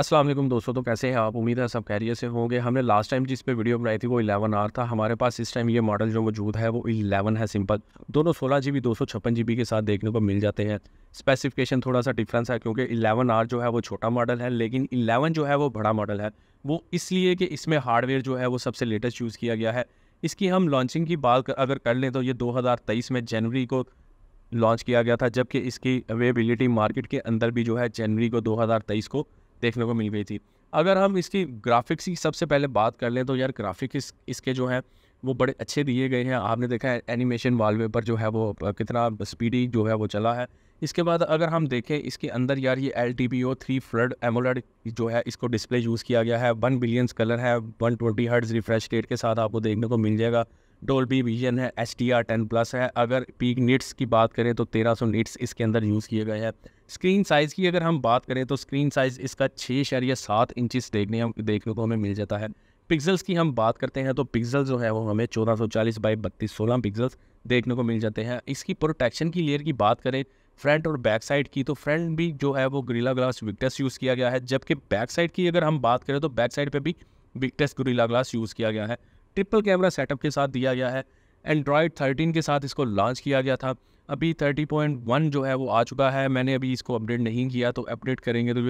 असलम दोस्तों तो कैसे हैं आप उम्मीद है सब कैरियर से होंगे हमने लास्ट टाइम जिस पे वीडियो बनाई थी वो इलेवन आर था हमारे पास इस टाइम ये मॉडल जो मौजूद है वो 11 है सिंपल दोनों सोलह जी बी दो सौ छप्पन जी बी के साथ देखने को मिल जाते हैं स्पेसिफिकेशन थोड़ा सा डिफरेंस है क्योंकि इलेवन आर जो है वो छोटा मॉडल है लेकिन 11 जो है वो बड़ा मॉडल है वो इसलिए कि इसमें हार्डवेयर जो है वो सबसे लेटेस्ट यूज़ किया गया है इसकी हम लॉन्चिंग की बात अगर कर लें तो ये तेईस में जनवरी को लॉन्च किया गया था जबकि इसकी अवेबिलिटी मार्केट के अंदर भी जो है जनवरी को तेईस को देखने को मिल गई थी अगर हम इसकी ग्राफिक्स की सबसे पहले बात कर लें तो यार ग्राफिक्स इस, इसके जो हैं वो बड़े अच्छे दिए गए हैं आपने देखा है एनिमेशन वॉलपेपर जो है वो कितना स्पीडी जो है वो चला है इसके बाद अगर हम देखें इसके अंदर यार ये L T P O three fluid AMOLED जो है इसको डिस्प्ले यूज़ किया गया है वन बिलियंस कलर है one twenty hertz refresh rate के साथ आपको देखने को मिल जाएगा डोल्बी विजन है S T R ten plus है अगर पीक निट्स की बात करें तो तेरह सौ निट्स इसके अंदर यूज़ किए गए हैं स्क्रीन साइज़ की अगर हम बात करें तो स्क्रीन साइज़ इसका छः शरिया सात इंचज़ देखने हम देखने को हमें मिल जाता है पिक्सल्स की हम बात करते हैं तो पिक्सल जो है वो हमें चौदह सौ चालीस बाई बत्तीस सोलह पिक्सल्स देखने को मिल जाते हैं इसकी प्रोटेक्शन की लेयर की बात करें फ्रंट और बैक साइड की तो फ्रंट भी जो है वो ग्रीला ग्लास विक्टस यूज़ किया गया है जबकि बैक साइड की अगर हम बात करें तो बैक साइड पर भी विक्टस ग्रीला ग्लास यूज़ किया गया है ट्रिपल कैमरा सेटअप के साथ दिया गया है एंड्रॉयड थर्टीन के साथ इसको लॉन्च किया गया था अभी थर्टी पॉइंट वन जो है वो आ चुका है मैंने अभी इसको अपडेट नहीं किया तो अपडेट करेंगे तो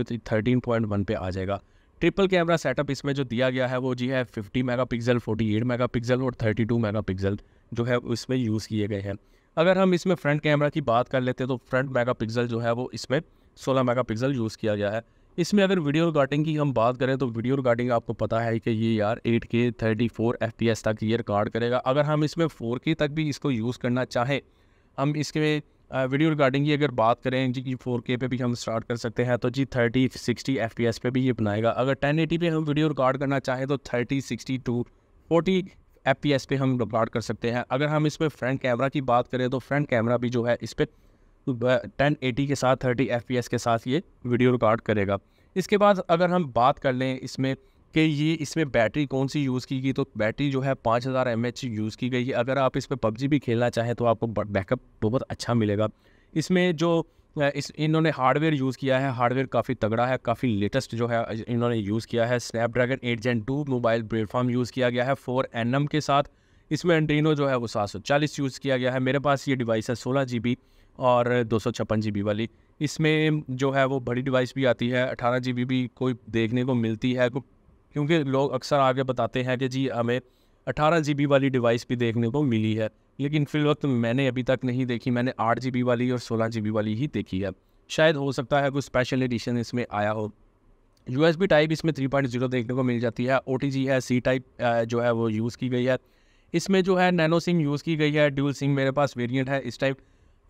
ये वन पर आ जाएगा ट्रिपल कैमरा सेटअप इसमें जो दिया गया है वो जी है fifty mega forty eight mega pixel और थर्टी टू मेगा पिक्सल जो है इसमें यूज़ किए गए हैं अगर हम इसमें फ्रंट कैमरा की बात कर लेते हैं तो फ्रंट मेगा पिक्सल जो है वो इसमें सोलह मेगा पिक्सल यूज़ किया गया है इसमें अगर वीडियो रिकॉर्डिंग की हम बात करें तो वीडियो रिकॉर्डिंग आपको पता है कि ये यार 8K 34 FPS तक ये रिकॉर्ड करेगा अगर हम इसमें 4K तक भी इसको यूज़ करना चाहें हम इसके वीडियो रिकॉर्डिंग की अगर बात करें जी फोर के पे भी हम स्टार्ट कर सकते हैं तो जी thirty sixty F P S पे भी ये बनाएगा अगर टेन एटी पे हम वीडियो रिकॉर्ड करना चाहें तो thirty sixty two forty F P S पे हम रिकॉर्ड कर सकते हैं अगर हम इसमें फ्रंट कैमरा की बात करें तो फ्रंट कैमरा भी जो है इस पर टेन एटी के साथ थर्टी एफ पी एस के साथ ये वीडियो रिकॉर्ड करेगा इसके बाद अगर हम बात कर लें इसमें कि ये इसमें बैटरी कौन सी यूज़ की गई तो बैटरी जो है पाँच हज़ार एम यूज़ की गई है अगर आप इस पर पबजी भी खेलना चाहें तो आपको बैकअप बहुत अच्छा मिलेगा इसमें जो इस इन्होंने हार्डवेयर यूज़ किया है हार्डवेयर काफ़ी तगड़ा है काफ़ी लेटेस्ट जो है इन्होंने यूज़ किया है Snapdragon eight gen two mobile platform use किया गया है फोर एन के साथ इसमें एंड्रीनो जो है वो सात सौ चालीस यूज़ किया गया है मेरे पास ये डिवाइस है सोलह जी बी और दो सौ छप्पन जी बी वाली इसमें जो है वो बड़ी डिवाइस भी आती है अठारह जी भी कोई देखने को मिलती है तो क्योंकि लोग अक्सर आगे बताते हैं कि जी हमें अठारह जी वाली डिवाइस भी देखने को मिली है लेकिन फिल वक्त मैंने अभी तक नहीं देखी मैंने आठ जी वाली और सोलह जी वाली ही देखी है शायद हो सकता है कोई स्पेशल एडिशन इसमें आया हो यू एस बी टाइप इसमें थ्री पॉइंट जीरो देखने को मिल जाती है ओ टी जी है सी टाइप जो है वो यूज़ की गई है इसमें जो है नैनो सिम यूज़ की गई है ड्यूल सिम मेरे पास वेरियंट है इस टाइप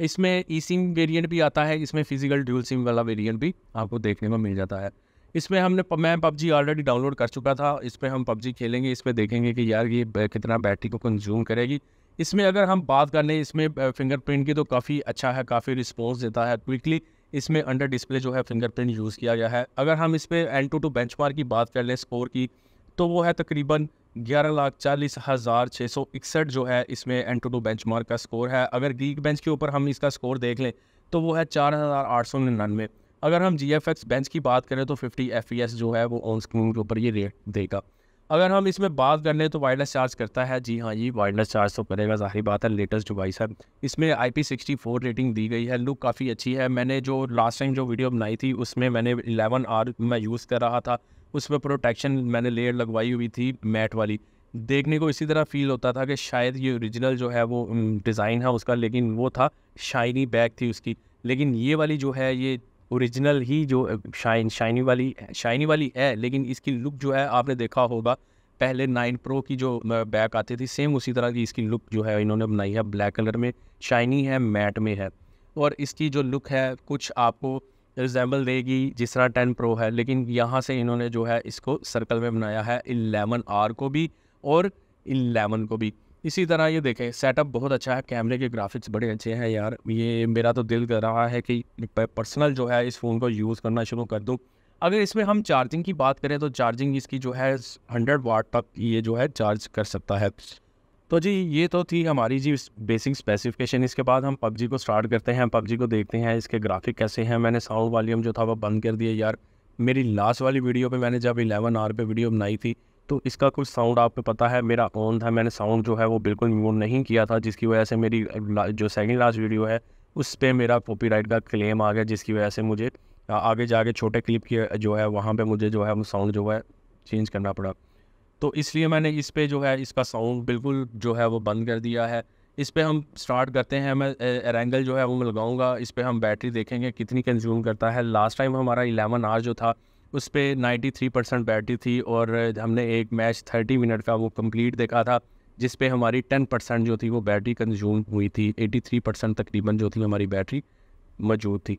इसमें ई सिम वेरियंट भी आता है इसमें फिजिकल ड्यूल सिम वाला वेरियंट भी आपको देखने को मिल जाता है इसमें हमने मैं पबजी ऑलरेडी डाउनलोड कर चुका था इस पर हम पबजी खेलेंगे इस पर देखेंगे कि यार ये कितना बैटरी को कंज्यूम करेगी इसमें अगर हम बात कर लें इसमें फिंगरप्रिंट की तो काफ़ी अच्छा है काफ़ी रिस्पॉन्स देता है क्विकली इसमें अंडर डिस्प्ले जो है फिंगरप्रिंट यूज़ किया गया है अगर हम इस पर एन टू टू बेंच की बात कर लें स्कोर की तो वो है तकरीबन ग्यारह लाख चालीस हज़ार छः सौ इकसठ जो है इसमें बेंच मार्क का स्कोर है अगर ग्रीक बेंच के ऊपर हम इसका स्कोर देख लें तो वो है चार हज़ार आठ सौ निन्यानवे अगर हम जी एफ एक्स बेंच की बात करें तो फिफ्टी एफ ई एस जो है वो ऑन स्क्रीन के ऊपर ये रेट देगा अगर हम इसमें बात कर लें तो वायरलेस चार्ज करता है जी हाँ जी वायरलेस चार्ज तो करेगा जाहिर बात है लेटेस्ट डिवाइस है इसमें I P sixty four rating दी गई है लुक काफ़ी अच्छी है मैंने जो लास्ट टाइम जो वीडियो बनाई थी उसमें मैंने एलेवन आर मैं यूज़ कर रहा था उस पर प्रोटेक्शन मैंने लेयर लगवाई हुई थी मैट वाली देखने को इसी तरह फील होता था कि शायद ये ओरिजिनल जो है वो डिज़ाइन है उसका लेकिन वो था शाइनी बैग थी उसकी लेकिन ये वाली जो है ये ओरिजिनल ही जो शाइन शाइनी वाली शाइनी वाली है लेकिन इसकी लुक जो है आपने देखा होगा पहले नाइन प्रो की जो बैक आती थी सेम उसी तरह की इसकी लुक जो है इन्होंने बनाई है ब्लैक कलर में शाइनी है मैट में है और इसकी जो लुक है कुछ आपको एग्जाम्पल देगी जिस तरह टेन प्रो है लेकिन यहाँ से इन्होंने जो है इसको सर्कल में बनाया है इलेवन आर को भी और इलेवन को भी इसी तरह ये देखें सेटअप बहुत अच्छा है कैमरे के ग्राफिक्स बड़े अच्छे हैं यार ये मेरा तो दिल कर रहा है कि पर्सनल जो है इस फ़ोन को यूज़ करना शुरू कर दूँ अगर इसमें हम चार्जिंग की बात करें तो चार्जिंग इसकी जो है हंड्रेड वाट तक ये जो है चार्ज कर सकता है तो जी ये तो थी हमारी जी बेसिक स्पेसिफिकेशन इसके बाद हम पबजी को स्टार्ट करते हैं पबजी को देखते हैं इसके ग्राफिक कैसे हैं मैंने साउंड वॉल्यूम जो था वो बंद कर दिया यार मेरी लास्ट वाली वीडियो पे मैंने जब 11 आर पे वीडियो बनाई थी तो इसका कुछ साउंड आपको पता है मेरा ऑन था मैंने साउंड जो है वो बिल्कुल म्यूट नहीं किया था जिसकी वजह से मेरी जो सेकेंड लास्ट वीडियो है उस पर मेरा कॉपीराइट का क्लेम आ गया जिसकी वजह से मुझे आगे जाके छोटे क्लिप के जो है वहाँ पर मुझे जो है वो साउंड जो है चेंज करना पड़ा तो इसलिए मैंने इस पर जो है इसका साउंड बिल्कुल जो है वो बंद कर दिया है इस पर हम स्टार्ट करते हैं मैं एरेंगल जो है वो मैं लगाऊंगा इस पर हम बैटरी देखेंगे कितनी कंज्यूम करता है लास्ट टाइम हमारा इलेवन आर जो था उस पर नाइन्टी थ्री परसेंट बैटरी थी और हमने एक मैच थर्टी मिनट का वो कंप्लीट देखा था जिस पे हमारी टेन परसेंट जो थी वो बैटरी कंज्यूम हुई थी एटी थ्री परसेंट तकरीबन जो थी हमारी बैटरी मौजूद थी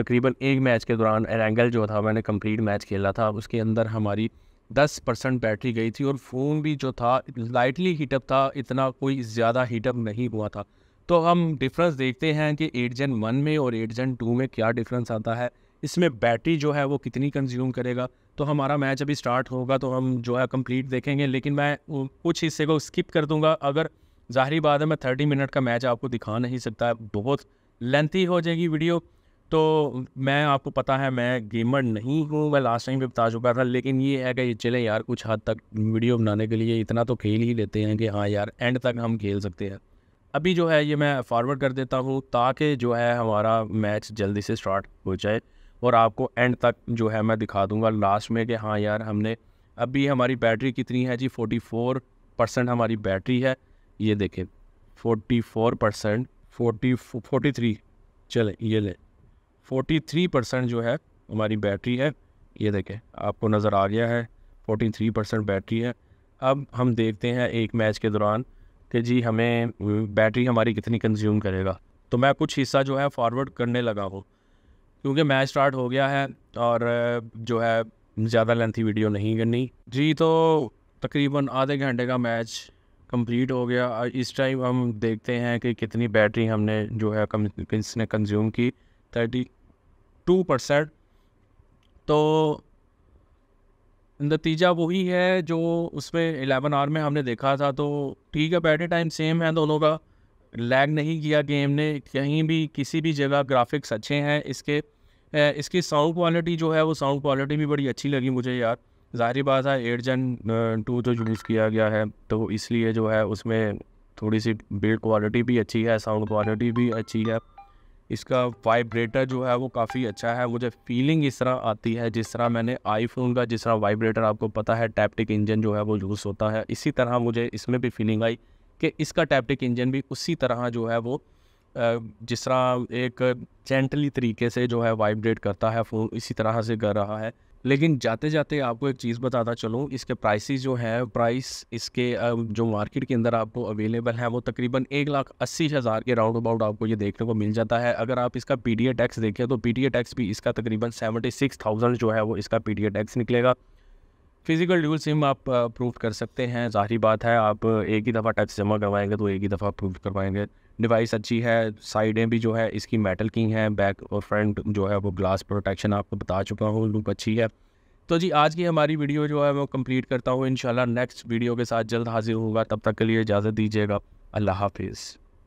तकरीबन एक मैच के दौरान एरेंगल जो था मैंने कंप्लीट मैच खेला था उसके अंदर हमारी दस परसेंट बैटरी गई थी और फ़ोन भी जो था लाइटली हीटअप था इतना कोई ज़्यादा हीटअप नहीं हुआ था तो हम डिफरेंस देखते हैं कि एट जन वन में और एट जन टू में क्या डिफरेंस आता है इसमें बैटरी जो है वो कितनी कंज्यूम करेगा तो हमारा मैच अभी स्टार्ट होगा तो हम जो है कंप्लीट देखेंगे लेकिन मैं कुछ हिस्से को स्किप कर दूंगा अगर ज़ाहरी बात है मैं थर्टी मिनट का मैच आपको दिखा नहीं सकता बहुत लेंथी हो जाएगी वीडियो तो मैं आपको पता है मैं गेमर नहीं हूँ मैं लास्ट टाइम भी बता चुका था लेकिन ये है कि ये चले यार कुछ हद तक वीडियो बनाने के लिए इतना तो खेल ही लेते हैं कि हाँ यार एंड तक हम खेल सकते हैं अभी जो है ये मैं फॉरवर्ड कर देता हूँ ताकि जो है हमारा मैच जल्दी से स्टार्ट हो जाए और आपको एंड तक जो है मैं दिखा दूँगा लास्ट में कि हाँ यार हमने अभी हमारी बैटरी कितनी है जी फोर्टी फोर परसेंट हमारी बैटरी है ये देखें forty four percent forty forty three चले ये ले 43 परसेंट जो है हमारी बैटरी है ये देखें आपको नज़र आ गया है 43 परसेंट बैटरी है अब हम देखते हैं एक मैच के दौरान कि जी हमें बैटरी हमारी कितनी कंज्यूम करेगा तो मैं कुछ हिस्सा जो है फॉरवर्ड करने लगा हूँ क्योंकि मैच स्टार्ट हो गया है और जो है ज़्यादा लेंथी वीडियो नहीं करनी जी तो तकरीबन आधे घंटे का मैच कंप्लीट हो गया और इस टाइम हम देखते हैं कि कितनी बैटरी हमने जो है कम इसने कंज्यूम की थर्टी टू परसेंट तो नतीजा वही है जो उसमें एलेवन आवर में हमने देखा था तो ठीक है बैटरी टाइम सेम है दोनों का लैग नहीं किया गेम ने कहीं भी किसी भी जगह ग्राफिक्स अच्छे हैं इसके इसकी साउंड क्वालिटी जो है वो साउंड क्वालिटी भी बड़ी अच्छी लगी मुझे यार ज़ाहिर बात है एट जन टू जो यूज़ किया गया है तो इसलिए जो है उसमें थोड़ी सी बिल्ड क्वालिटी भी अच्छी है साउंड क्वालिटी भी अच्छी है इसका वाइब्रेटर जो है वो काफ़ी अच्छा है मुझे फीलिंग इस तरह आती है जिस तरह मैंने आईफोन का जिस तरह वाइब्रेटर आपको पता है टैप्टिक इंजन जो है वो यूज़ होता है इसी तरह मुझे इसमें भी फीलिंग आई कि इसका टैप्टिक इंजन भी उसी तरह जो है वो जिस तरह एक जेंटली तरीके से जो है वाइब्रेट करता है फ़ोन इसी तरह से कर रहा है लेकिन जाते जाते आपको एक चीज़ बताता चलूँ इसके प्राइसेस जो है प्राइस इसके जो मार्केट के अंदर आपको अवेलेबल है वो तकरीबन एक लाख अस्सी हज़ार के राउंड अबाउट आपको ये देखने को मिल जाता है अगर आप इसका पी टैक्स देखें तो पी टैक्स भी इसका तकरीबन सेवेंटी सिक्स थाउजेंड जो है वो इसका पी टैक्स निकलेगा फिज़िकल ड्यूल सिम आप प्रूव uh, कर सकते हैं ज़ाहरी बात है आप एक ही दफ़ा टच जमा करवाएंगे तो एक ही दफ़ा प्रूव करवाएंगे डिवाइस अच्छी है साइडें भी जो है इसकी मेटल की हैं बैक और फ्रंट जो है वो ग्लास प्रोटेक्शन आपको बता चुका हूँ लुक अच्छी है तो जी आज की हमारी वीडियो जो है वो कंप्लीट करता हूँ इन नेक्स्ट वीडियो के साथ जल्द हाजिर होगा तब तक के लिए इजाज़त दीजिएगा अल्लाह हाफिज़